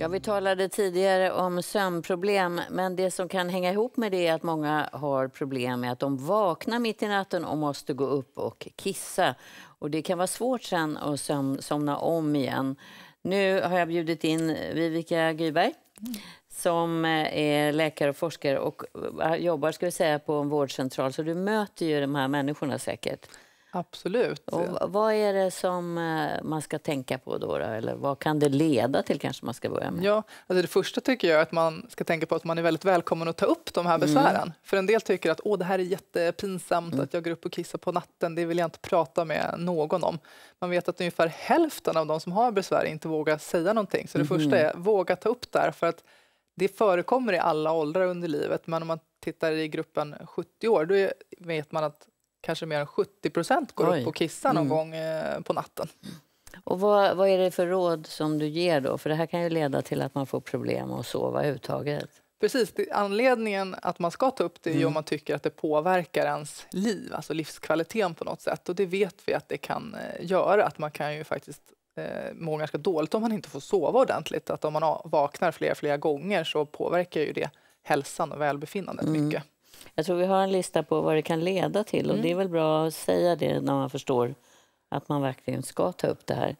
Ja, vi talade tidigare om sömnproblem, men det som kan hänga ihop med det är att många har problem med att de vaknar mitt i natten och måste gå upp och kissa. Och det kan vara svårt sen att söm somna om igen. Nu har jag bjudit in Vivica Gyberg som eh, är läkare och forskare och eh, jobbar ska vi säga, på en vårdcentral. Så du möter ju de här människorna säkert. Absolut. Och vad är det som eh, man ska tänka på då, då, Eller vad kan det leda till kanske man ska börja med? Ja, alltså det första tycker jag är att man ska tänka på att man är väldigt välkommen att ta upp de här mm. besvären. Mm. För en del tycker att Åh, det här är jättepinsamt mm. att jag går upp och kissar på natten, det vill jag inte prata med någon om. Man vet att ungefär hälften av de som har besvär inte vågar säga någonting. Så det mm. första är våga ta upp det här för att det förekommer i alla åldrar under livet. Men om man tittar i gruppen 70 år, då vet man att kanske mer än 70 procent går Oj. upp och kissar någon mm. gång eh, på natten. Och vad, vad, är det för råd som du ger då? För det här kan ju leda till att man får problem att sova överhuvudtaget. Precis, anledningen att man ska ta upp det är mm. om man tycker att det påverkar ens liv, alltså livskvaliteten på något sätt. Och det vet vi att det kan eh, göra, att man kan ju faktiskt eh, må ganska dåligt om man inte får sova ordentligt. Att om man vaknar flera, flera gånger så påverkar ju det hälsan och välbefinnandet mm. mycket. Jag tror vi har en lista på vad det kan leda till och mm. det är väl bra att säga det när man förstår att man verkligen ska ta upp det här.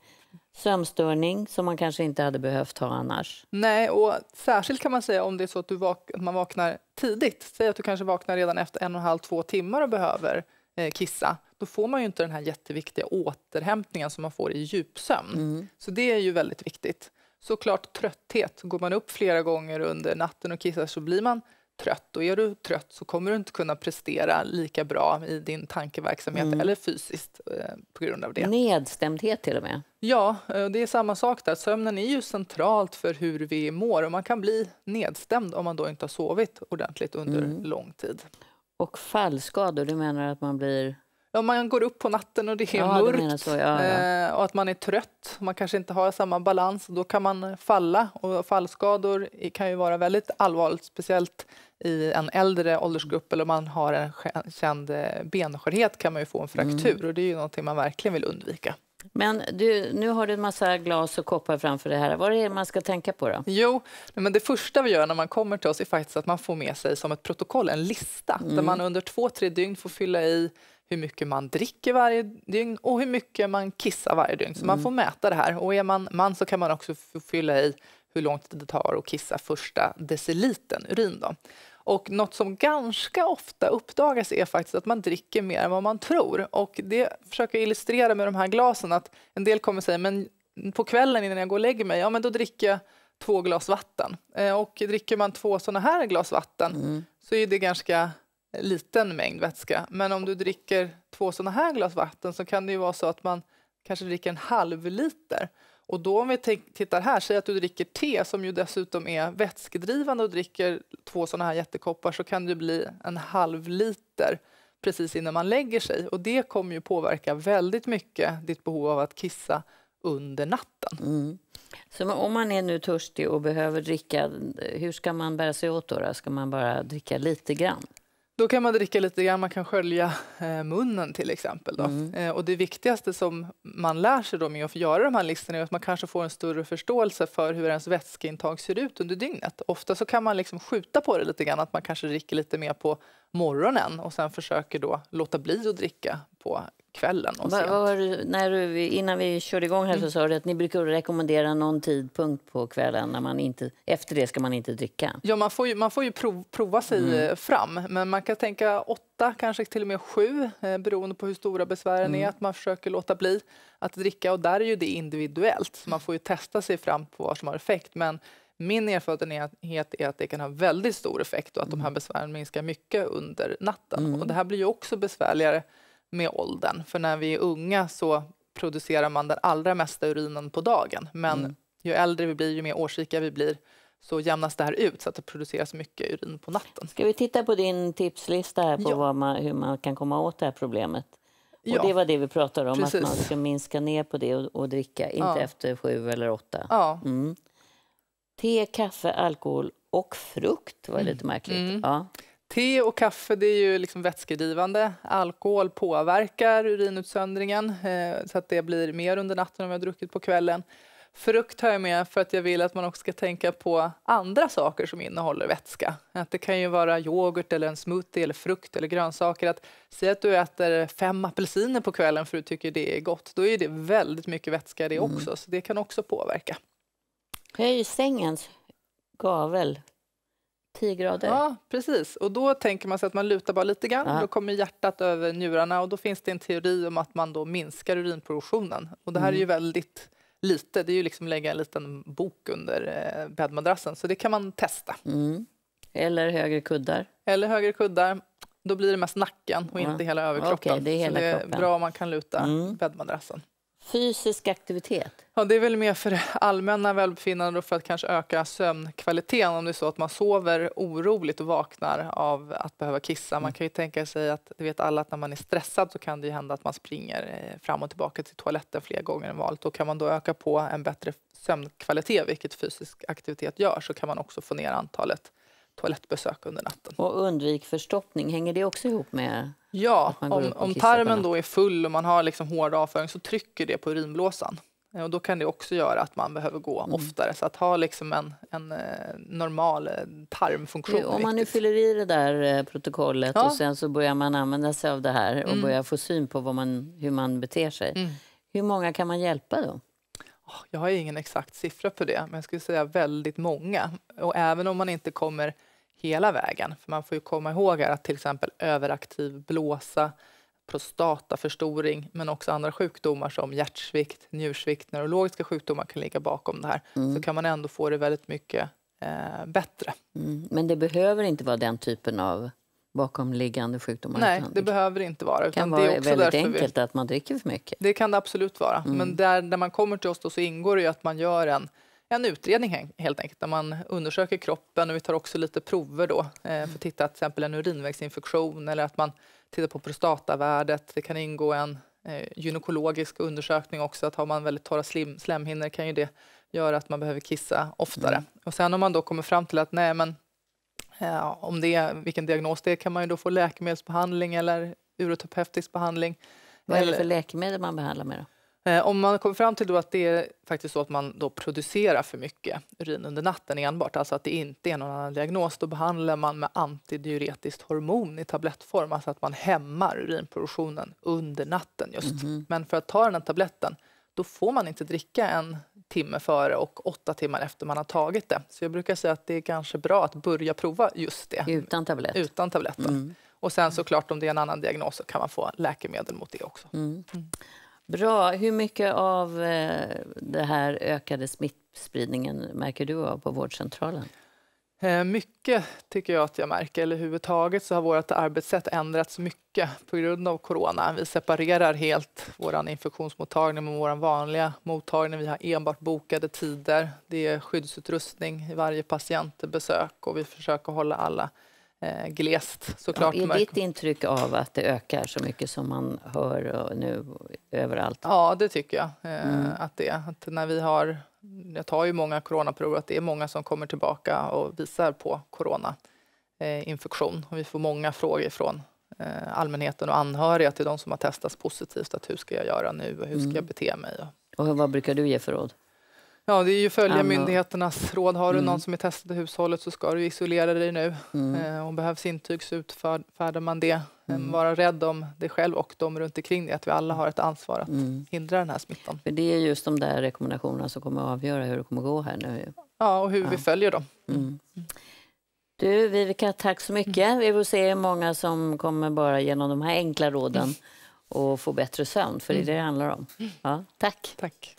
Sömnstörning som man kanske inte hade behövt ha annars. Nej, och särskilt kan man säga om det är så att, vak man vaknar tidigt. Säg att du kanske vaknar redan efter en och en halv, två timmar och behöver eh, kissa. Då får man ju inte den här jätteviktiga återhämtningen som man får i djupsömn. Mm. Så det är ju väldigt viktigt. Såklart trötthet. Går man upp flera gånger under natten och kissar så blir man trött och är du trött så kommer du inte kunna prestera lika bra i din tankeverksamhet mm. eller fysiskt eh, på grund av det. Nedstämdhet till och med. Ja, eh, det är samma sak där. Sömnen är ju centralt för hur vi mår och man kan bli nedstämd om man då inte har sovit ordentligt under mm. lång tid. Och fallskador, du menar att man blir Ja, man går upp på natten och det är ja, mörkt så, ja, ja. Eh, och att man är trött. Man kanske inte har samma balans. Då kan man falla och fallskador kan ju vara väldigt allvarligt, speciellt i en äldre åldersgrupp eller om man har en känd eh, benskörhet kan man ju få en fraktur mm. och det är ju någonting man verkligen vill undvika. Men du, nu har du en massa glas och koppar framför dig här. Vad är det man ska tänka på då? Jo, men det första vi gör när man kommer till oss är faktiskt att man får med sig som ett protokoll, en lista, mm. där man under två, tre dygn får fylla i hur mycket man dricker varje dygn och hur mycket man kissar varje dygn. Så mm. man får mäta det här. Och är man man så kan man också fylla i hur lång tid det tar att kissa första deciliten urin. Då. Och något som ganska ofta uppdagas är faktiskt att man dricker mer än vad man tror. Och det försöker jag illustrera med de här glasen. att En del kommer säga men på kvällen innan jag går och lägger mig, ja men då dricker jag två glas vatten. Eh, och dricker man två sådana här glas vatten mm. så är det ganska liten mängd vätska. Men om du dricker två sådana här glas vatten så kan det ju vara så att man kanske dricker en halv liter. Och då om vi tittar här, säg att du dricker te som ju dessutom är vätskedrivande och dricker två sådana här jättekoppar så kan det bli en halv liter precis innan man lägger sig och det kommer ju påverka väldigt mycket ditt behov av att kissa under natten. Mm. Så om man är nu törstig och behöver dricka, hur ska man bära sig åt då? Ska man bara dricka lite grann? Då kan man dricka lite grann, man kan skölja eh, munnen till exempel. Då. Mm. Eh, och det viktigaste som man lär sig då med att göra de här listorna är att man kanske får en större förståelse för hur ens vätskeintag ser ut under dygnet. Ofta så kan man liksom skjuta på det lite grann, att man kanske dricker lite mer på morgonen och sen försöker då låta bli att dricka på kvällen. Och var, var när du, innan vi körde igång här så mm. sa du att ni brukar rekommendera någon tidpunkt på kvällen när man inte, efter det ska man inte dricka. Ja, man får ju, man får ju prov, prova sig mm. fram, men man kan tänka åtta, kanske till och med sju, eh, beroende på hur stora besvären mm. är, att man försöker låta bli att dricka och där är ju det individuellt, så man får ju testa sig fram på vad som har effekt. Men min erfarenhet är att det kan ha väldigt stor effekt och att de här mm. besvären minskar mycket under natten. Mm. Och det här blir ju också besvärligare med åldern, för när vi är unga så producerar man den allra mesta urinen på dagen. Men mm. ju äldre vi blir, ju mer årsrika vi blir, så jämnas det här ut så att det produceras mycket urin på natten. Ska vi titta på din tipslista här på ja. man, hur man kan komma åt det här problemet? Och ja. Det var det vi pratade om, Precis. att man ska minska ner på det och, och dricka, inte ja. efter sju eller åtta. Ja. Mm. Te, kaffe, alkohol och frukt var lite mm. märkligt. Mm. Ja. Te och kaffe det är ju liksom vätskedrivande. Alkohol påverkar urinutsöndringen eh, så att det blir mer under natten om jag har druckit på kvällen. Frukt har jag med för att jag vill att man också ska tänka på andra saker som innehåller vätska. Att det kan ju vara yoghurt eller en smoothie eller frukt eller grönsaker. Att säg att du äter fem apelsiner på kvällen för att du tycker det är gott. Då är det väldigt mycket vätska det mm. också, mm. så det kan också påverka. Höj sängens gavel 10 grader. Ja, precis. Och då tänker man sig att man lutar bara lite grann. Ja. Då kommer hjärtat över njurarna och då finns det en teori om att man då minskar urinproduktionen. Och det här mm. är ju mm. väldigt lite. Det är ju liksom lägga en liten bok under eh, bäddmadrassen. Så det kan man testa. Mm. Eller högre kuddar. Eller högre kuddar. Då blir det mest nacken och ja. inte hela överkroppen. Okay, det är hela Så det är bra om man kan luta mm. bäddmadrassen. Fysisk aktivitet? Ja, det är väl mer för allmänna välbefinnande och för att kanske öka sömnkvaliteten om det är så att man sover oroligt och vaknar av att behöva kissa. Man mm. kan ju tänka sig att, det vet alla, att när man är stressad så kan det hända att man springer eh, fram och tillbaka till toaletten fler gånger än vanligt. Och kan man då öka på en bättre sömnkvalitet, vilket fysisk aktivitet gör, så kan man också få ner antalet toalettbesök under natten. Och undvik förstoppning, hänger det också ihop med? Ja, om, om tarmen då är full och man har liksom hård avföring så trycker det på urinblåsan. Eh, och då kan det också göra att man behöver gå mm. oftare. Så att ha liksom en, en eh, normal eh, tarmfunktion. Jo, om man nu fyller i det där protokollet ja. och sen så börjar man använda sig av det här och mm. börjar få syn på vad man, hur man beter sig. Mm. Hur många kan man hjälpa då? Jag har ingen exakt siffra på det, men jag skulle säga väldigt många. Och även om man inte kommer hela vägen. För man får ju komma ihåg att till exempel överaktiv blåsa, prostataförstoring men också andra sjukdomar som hjärtsvikt, njursvikt, neurologiska sjukdomar kan ligga bakom det här. Mm. Så kan man ändå få det väldigt mycket eh, bättre. Mm. Men det behöver inte vara den typen av bakomliggande sjukdomar? Nej, det behöver det inte vara. Det kan vara väldigt enkelt vi... att man dricker för mycket. Det kan det absolut vara. Mm. Men där, när man kommer till oss då så ingår det ju att man gör en en utredning helt enkelt, där man undersöker kroppen och vi tar också lite prover då eh, för att titta till exempel en urinvägsinfektion eller att man tittar på prostatavärdet. Det kan ingå en eh, gynekologisk undersökning också, att har man väldigt torra slim, slemhinnor kan ju det göra att man behöver kissa oftare. Mm. Och sen om man då kommer fram till att nej men eh, om det är, vilken diagnos det är kan man ju då få läkemedelsbehandling eller uroterapeutisk behandling. Vad är det för läkemedel man behandlar med då? Eh, om man kommer fram till då att det är faktiskt så att man då producerar för mycket urin under natten enbart, alltså att det inte är någon annan diagnos, då behandlar man med antidiuretiskt hormon i tablettform, alltså att man hämmar urinproduktionen under natten just. Mm. Men för att ta den här tabletten, då får man inte dricka en timme före och åtta timmar efter man har tagit det. Så jag brukar säga att det är kanske bra att börja prova just det. Utan tablett? Utan tabletten. Mm. Och sen såklart om det är en annan diagnos så kan man få läkemedel mot det också. Mm. mm. Bra. Hur mycket av eh, det här ökade smittspridningen märker du av på vårdcentralen? Eh, mycket tycker jag att jag märker. Eller överhuvudtaget så har vårt arbetssätt ändrats mycket på grund av corona. Vi separerar helt vår infektionsmottagning med vår vanliga mottagning. Vi har enbart bokade tider. Det är skyddsutrustning i varje patientbesök och vi försöker hålla alla eh, glest såklart. Ja, är ditt intryck av att det ökar så mycket som man hör nu överallt? Ja, det tycker jag eh, mm. att det att när vi har jag tar ju många coronaprover, att det är många som kommer tillbaka och visar på coronainfektion. Eh, och vi får många frågor från eh, allmänheten och anhöriga till de som har testats positivt. att Hur ska jag göra nu och hur ska jag mm. bete mig? Och vad brukar du ge för råd? Ja, det är ju följa Anna. myndigheternas råd. Har du mm. någon som är testad i hushållet så ska du isolera dig nu. Mm. och eh, behövs intyg så utfärdar man det. Eh, mm. Vara rädd om dig själv och de runt omkring dig, att vi alla har ett ansvar att mm. hindra den här smittan. För det är just de där rekommendationerna som kommer att avgöra hur det kommer att gå här nu. Ja, och hur ja. vi följer dem. Mm. Mm. Du, Vivica, tack så mycket. Mm. Vi får se hur många som kommer bara genom de här enkla råden och få bättre sömn, för det är det det handlar om. Ja, tack. tack.